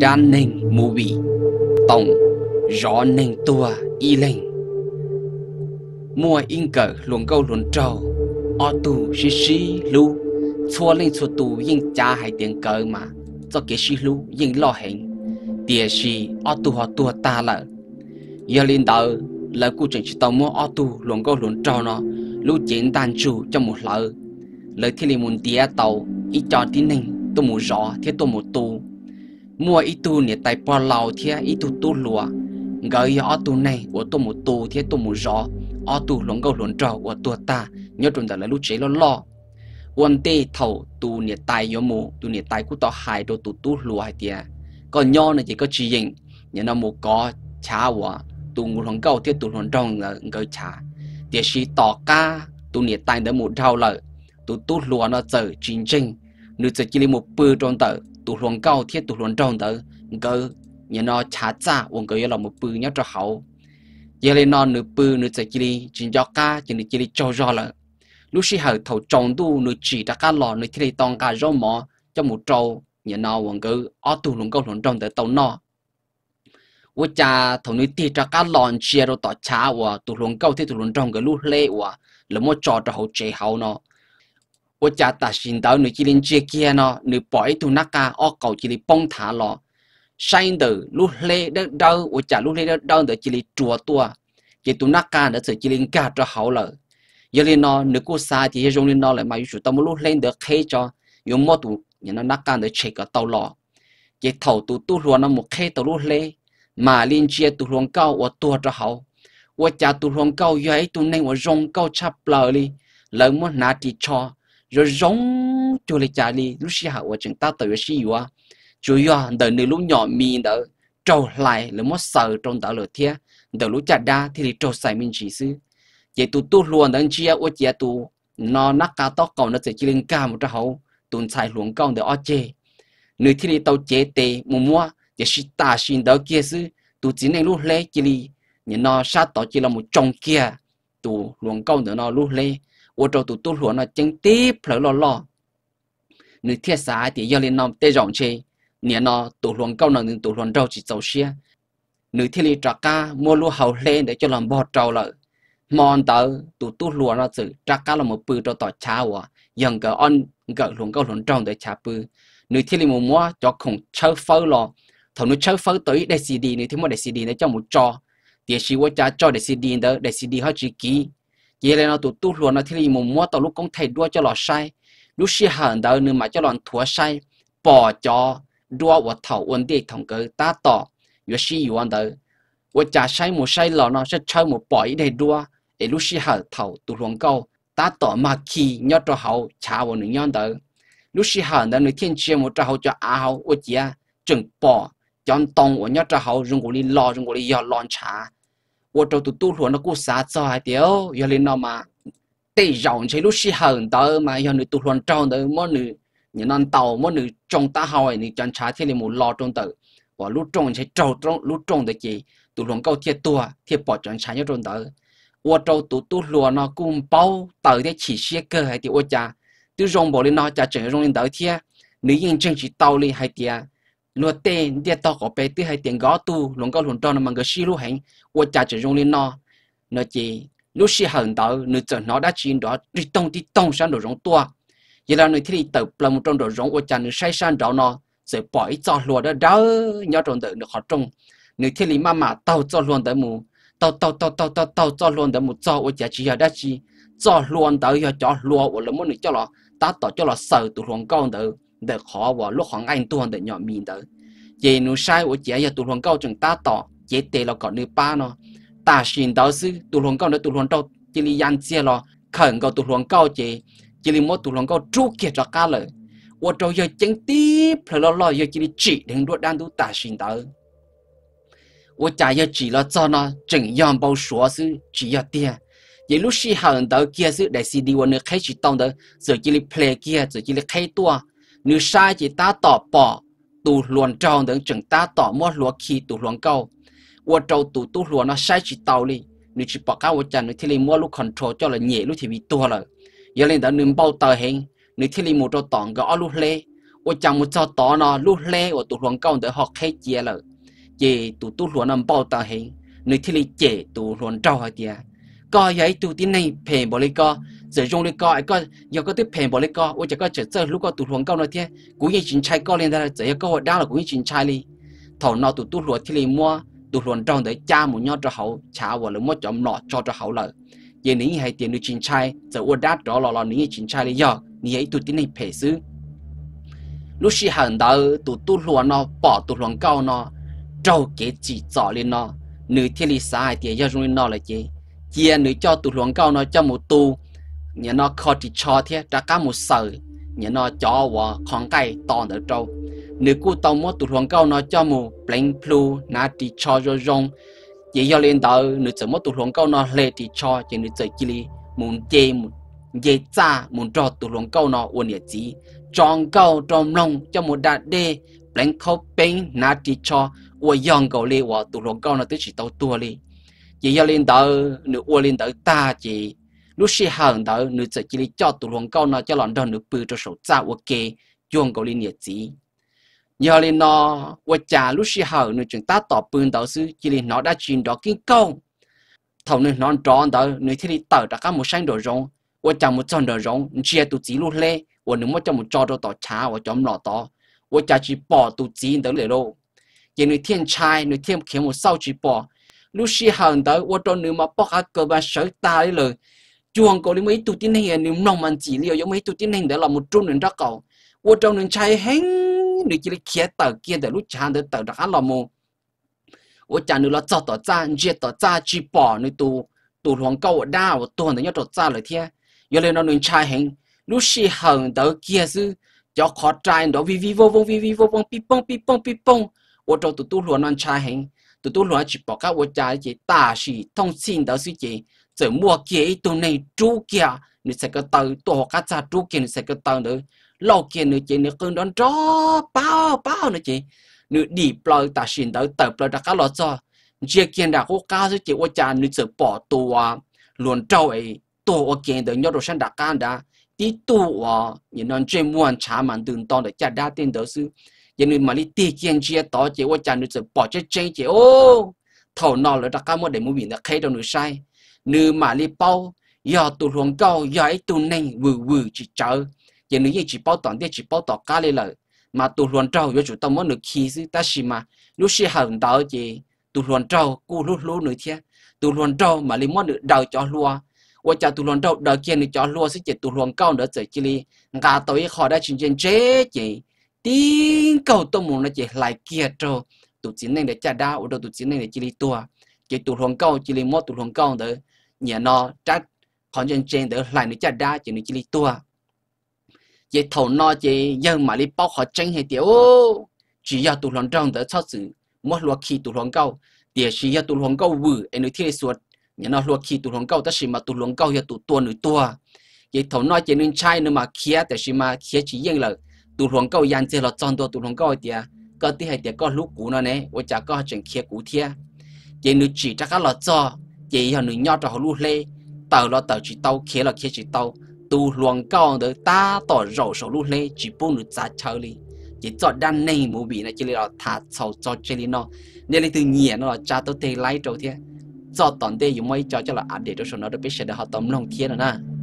đan ninh mù bị tổng rõ ninh tua y linh mua in cờ luồng câu luồng trâu ở tu xí xí lu chua lên chua tu yên cha hai tiền cờ mà cho cái xí lu yên lo hình địa xí ở tu họ tua ta là giờ lên đầu lời cụ trình chỉ tàu mua ở tu luồng câu luồng trâu nó lu chiến tan chủ cho một lời lời thiên lý muốn tía tàu ít cho tin ninh tôi muốn rõ thế tôi muốn tu mua ít tu nè tại bò lầu thế ít tu tu lúa gửi ở tu này ở tu một tu thế tu một gió ở tu lồng gấu lồng trò ở tu ta nhớ chúng ta là lúc chế lo lo quan tê thầu tu nè tại yo mù tu nè tại của tao hại đồ tu tu lúa hay thế còn nhỏ này chỉ có chỉ hình nhớ nó một có chả quá tu ngủ lồng gấu thế tu lồng tròn gửi chả thế chỉ tỏ ca tu nè tại đỡ một rau lợi tu tu lúa nó giờ chính chính sẽ chỉ lấy một bữa trong tờ tụ luôn cao thiên tụ luôn trong tới cơ nhà nó chả cha uống cơ là một bự nhau cho hậu giờ lên nó nửa bự nửa chỉ chỉ chỉ cho cá chỉ nửa chỉ cho rõ là lúc xí hậu thầu tròn tu nửa chỉ đã cá lò nửa thì toàn cá rau mỏ cho một trâu nhà nó uống cơ ở tụ luôn cao luồng tròn tới tàu nó wo cha thầu nửa thì cho cá lò chia rồi tỏ chả wa tụ luồng cao thiên tụ luồng tròn cái lúc lê wa một trò cho hậu chế hậu nó cha ta nữ linh kia nó 我家大行到你只能接 kia nó 你 bỏ tu nát ca ở cầu chỉ linh bông thả lọ sai từ lúc lê đất đâu của cha lúc lê đất đâu để chỉ linh chùa tua chỉ tu nát ca để sự chỉ là cả cho hậu lợi giờ linh nó nữ cô sa thì trong linh nó lại mà chủ tâm lúc lên được khế cho dùng mót tu nhà nó nát ca để chạy cả tàu lọ chỉ thầu tu tu luôn nó một khế tàu lúc lê mà linh chia tu luôn cao và tua cho hậu của cha tu luôn cao vậy tu nên của rong cao chắp lờ đi lỡ muốn nát thì cho rồi giống cho lấy trả đi lúc xí hạ của chúng ta tự xí yếu chủ yếu đời nữ lúc nhỏ mi đỡ trâu lại là mất sợ trong đó lửa thia đời lúc chặt đa thì trâu xài mình chỉ sư vậy tu tu luôn đang chia ô chia tụ nó nắc cá tóc cầu nó sẽ chỉ lên ca một chỗ hậu tụn xài luồng con để ở chế nữ thì đi tàu chế tê mua mua để xí ta xin đỡ kia sư tu chỉ nên lúc lê chỉ đi nhưng nó sát tỏ chỉ là một trong kia tu luồng con để nó lúc lê ô tô tụt tu lúa nó chân tí phở lo lo nữ thiết xã thì do lên nom tê rộng chê nghĩa nó tụ luồng câu nó nhưng tụ luồng đâu chỉ dầu xia nữ thiết lý trả ca mua lúa hầu lên để cho làm bò trâu lợ mòn tớ tụ tu nó chữ trả ca là một bự cho tỏ cháo hòa dần cỡ ăn cỡ luồng câu luồng trâu để chá bự nửa thiên lý mua mua cho khủng chớ phơi lo thằng nó chớ phơi tới để cd nửa thiên mua để cd để cho một trò thì chỉ qua cha cho để cd đó để cd họ chỉ ký vậy là nó tụt tu luôn nó thì một mua tàu lúc công thầy đua cho lọ sai lúc xí hẳn đào nữa mà cho lọn thua sai bỏ cho đua của thầu ổn định thằng cơ ta tỏ yếu xí uốn đào của trả sai một sai lọ nó sẽ chơi một bỏ ý để đua để lúc xí hẳn thầu tụt luôn câu ta tỏ mà khi nhớ cho hậu trả vào nữ nhân đào lúc xí hẳn đào nữ thiên chi một cho hậu cho áo hậu của chị chừng bỏ chọn tông của nhớ cho hậu dùng của đi lo dùng của đi do lon trả 我做都都乱了过啥子还掉，要领导嘛，得让些路是很多嘛，要你都乱找的么你，你那到么你种大好哎，你检查天里木老种的，我路种些找种路种的些，都乱搞贴多贴保检查要种的，我做都都乱了过包到的起些个还掉我家，都用不了那家整容的贴，你认真去道理还掉。nó tên địa to có bé tí hay tiền gõ tu luôn có luôn cho nó mang cái xí luôn hành và cha chỉ dùng lên nó nó chỉ lúc xí hận đó nửa giờ nó đã chín đó đi tông đi tông sang đồ rong tua giờ là nửa thì đi tập làm một trong đồ rong của cha nửa say sang đó nó sẽ bỏ ít cho lúa đó đó nhớ trong tự được họ trông nửa thì đi mà mà tàu cho luôn tới mù tàu tàu tàu tàu tàu tàu cho luôn tới mù cho của cha chỉ đã chỉ cho luôn tới cho lúa của làm một nửa cho nó ta tỏ cho nó sợ tụ luôn con tới để khó và lúc hoàng anh tuần để nhỏ mình đó vậy nó sai của chị giờ tụi hoàng cao chúng ta tỏ chế tệ là còn nữ ba nó ta xin đó sư tụi hoàng cao nữa tụi hoàng cao chỉ li yan chia lo khẩn cầu tụi hoàng cao chế chỉ li một tụi hoàng cao chú kia cho cá lời và trâu giờ chân tiếp phải lo lo giờ chỉ li chỉ đừng đốt đan tụi ta xin đó và chả giờ chỉ lo cho nó chỉnh yon bao số chỉ giờ tiền vậy lúc xí hàng đó kia sư đại sĩ đi vào nơi khai chỉ tông đó giờ chỉ li play kia giờ chỉ li khai tua nếu sai chỉ ta tỏ bỏ tù luồn trâu đến chừng ta tỏ mua lúa khi tù luồn câu qua trâu tù tù lúa nó sai chỉ tàu đi nếu chỉ bỏ cá qua chân nếu thì lấy mua lúc control cho là nhẹ lúc thì bị tua rồi giờ lên đã nương bao tờ hình nếu thì lấy một trâu tỏng gõ lúc lê qua chân một trâu tỏ nó lúc lê qua tù luồn câu để học khai chia rồi chỉ tù tù lúa nó bao tờ hình nếu thì lấy chỉ tù luồn trâu hay gì coi vậy tù tin này phê bỏ lấy co giờ dùng lấy coi, ấy có giờ có tiếp phèn bỏ lấy coi, ôi chỉ có chỉ chơi lúc có tụ luồng câu nói thế cũng như chính trai coi lên ra giờ có hội đang là cũng như chính trai đi thầu nó tụt tụt luồng thì liền mua tụ luồng trong đấy cha một nhau cho hậu cha và lấy mua chọn nọ cho cho hậu lợi giờ nếu như hay tiền được chính trai giờ ôi đáp đó là là nếu như chính trai đi giờ nếu ấy tụt tiến này phê xứ lúc xí hận đó tụt tụt luồng nó bỏ tụ luồng câu nó trâu kế chỉ rõ lên nó nữ thiên lý sai thì giờ dùng lên nó là gì chia nữ cho tụ luồng câu nó cho một tu nhà nó khó chỉ cho thế ra cá một sợi nhớ nó cho và con cây to được trâu nếu cô tao mua tụt hoàng cao nó cho mù plain blue na chỉ cho cho rong chỉ do lên tàu nếu chỉ mua tụt hoàng cao nó lệ chỉ cho chỉ nếu chỉ kili muốn chê muốn dễ cha muốn cho tụt hoàng cao nó uốn địa chỉ tròn cao tròn long cho một đạt đê plain khâu plain na chỉ cho uốn yong cầu lê và tụt hoàng cao nó tới chỉ tàu tua lê chỉ do lên tàu nếu uốn lên tàu ta chỉ lúc xí hàng đó nữ sẽ chỉ lý cho tụ luồng câu nó cho lòng đơn nữ bự cho sổ cha ok chuông cầu liên nhiệt gì nhờ lên nó và cha lúc xí hàng nữ chúng ta tỏ bự đó sư chỉ lý nó đã chuyện đó kinh công thầu nữ nó tròn đó nữ thì lý tờ đã các một sáng đồ rong và cha một chân đồ rong chia tụ chỉ lúc lê và nữ một cho một cho đồ tỏ cha và chấm lọ tỏ và cha chỉ bỏ tụ chỉ đó để đâu giờ nữ thiên trai nữ thiên kiếm một sau chỉ bỏ lúc sau đó và cho nữ mà bỏ cả cơ bản sở ta lời chuồng cậu đi mấy tụt tin này nếu nông mình chỉ liệu giống mấy tụt tin này để là một trung nền đó cậu vô trong nền chai hén nếu chỉ là kia tờ kia để lúc chán để tờ đó là mù. vô chán nữa là cho tờ cha chia tờ cha chỉ bỏ nếu tụ tụ hoàng cậu đa vô tuần để nhớ tờ cha lại thế giờ lên nó nền chai hén lúc xì hận tờ kia sư cho khó trai đó vi vi vô vô vi vi vô vô pi pong pi pong pi pong. vô trong tụ tụ luôn nền chai hén tụ tụ luôn chỉ bỏ các vô chai chỉ ta chỉ thông xin đó suy chỉ rồi mua kia ít tụ này chú kia nó sẽ có tàu tổ cá cha chú kia nó sẽ có tàu nữa lâu kia nữa chị nó cơn đón chó bao bao nữa chị nó đi ploy ta xin tới tập ploy ta cá lọt cho chị kia đã cố cá rồi chị ôi cha nó sẽ bỏ tù à luôn trâu ấy tù ô kia tới nhớ đồ sang đã cá đã tí tù như à, nhìn nó chơi muôn chả mặn đường to để cha đa tiền đó sư nhìn mà đi tì kiên chia tỏ chị ô cha nó sẽ bỏ chết chết chị ô thầu nó là ta cá mua để mua biển là khay đâu nữa sai nữ mà li bao giờ tụ luồng cao giờ tụ nên vừ vừ chỉ chờ giờ nữ chỉ bao toàn địa chỉ bao tọt cá li lợi mà tụ luồng trâu giờ chủ tâm muốn được khí sư ta xí mà lúc xí hận đạo gì tụ luồng trâu cú lúc lúc nữa thế tụ luồng trâu mà li muốn được đào cho lúa và cha tụ luồng trâu đào kia nữ cho lúa sẽ chỉ tụ luồng cao nữa chỉ chỉ li ngà tối họ đã chuyển chế chỉ tiếng cầu tôi muốn là chỉ lại kia trâu tụ chiến này để cha đa ở đâu chiến này để chỉ li tua chỉ tụ luồng cao chỉ li mót tụ luồng cao đấy nhà nó chắc còn chân trên đỡ lại nữa chắc đa chỉ nữa chỉ li tua chỉ thầu nó chỉ dân mà li bao họ chân hay tiểu chỉ giờ tụ lòng trong đỡ cho sự mất luộc khi tụ lòng cao địa chỉ giờ tụ lòng cao vử em nữa thiên suốt nhà nó luộc khi tụ lòng cao ta chỉ mà tụ lòng cao giờ tụ tua nữa tua chỉ thầu nó chỉ nên chai nữa mà khía chỉ mà khía chỉ riêng là tụ lòng cao dân chỉ là chọn tua tụ lòng cao địa có tí hay có lúc cũ nó nè ôi cha có chuyện kia cũ thia chỉ nữ chỉ chắc là cho chỉ họ nữ nhau cho họ lu lê tàu lo tàu chỉ tàu khía là khía chỉ tàu tu luồng cao được ta tỏ rầu số lu lê chỉ bốn nữ giá chơi đi chỉ cho đan này mù bị này chỉ là thả sầu cho chơi đi nó nên là từ nhẹ nó là cha tôi tê lái trâu thế cho toàn thế dùng mấy cho cho là update cho số nó được biết sẽ được họ tóm lòng thiên rồi nè